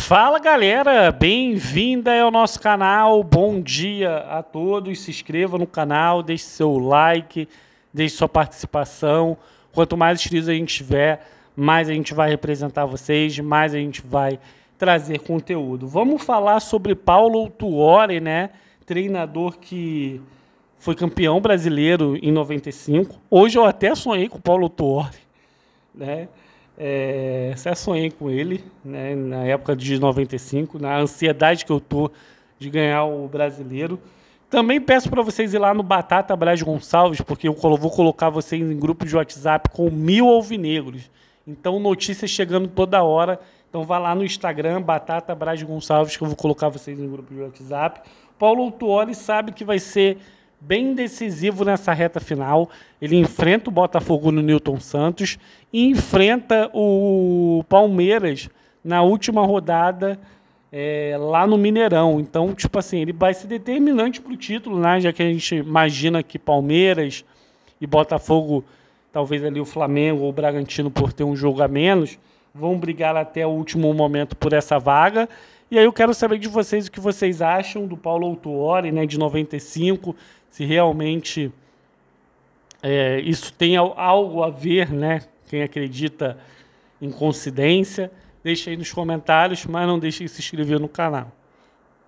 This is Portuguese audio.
Fala galera, bem-vinda ao nosso canal. Bom dia a todos. Se inscreva no canal, deixe seu like, deixe sua participação. Quanto mais inscritos a gente tiver, mais a gente vai representar vocês, mais a gente vai trazer conteúdo. Vamos falar sobre Paulo Tuori, né? Treinador que foi campeão brasileiro em 95. Hoje eu até sonhei com o Paulo Tuori, né? É, até sonhei com ele, né, na época de 95, na ansiedade que eu tô de ganhar o brasileiro. Também peço para vocês ir lá no Batata brás Gonçalves, porque eu vou colocar vocês em grupo de WhatsApp com mil alvinegros. Então, notícias chegando toda hora. Então, vá lá no Instagram, Batata brás Gonçalves, que eu vou colocar vocês em grupo de WhatsApp. Paulo Tuori sabe que vai ser bem decisivo nessa reta final. Ele enfrenta o Botafogo no Newton Santos e enfrenta o Palmeiras na última rodada é, lá no Mineirão. Então, tipo assim, ele vai ser determinante para o título, né? já que a gente imagina que Palmeiras e Botafogo, talvez ali o Flamengo ou o Bragantino, por ter um jogo a menos, vão brigar até o último momento por essa vaga. E aí eu quero saber de vocês o que vocês acham do Paulo Autuori, né, de 95, se realmente é, isso tem algo a ver, né? Quem acredita em coincidência, deixa aí nos comentários, mas não deixe de se inscrever no canal.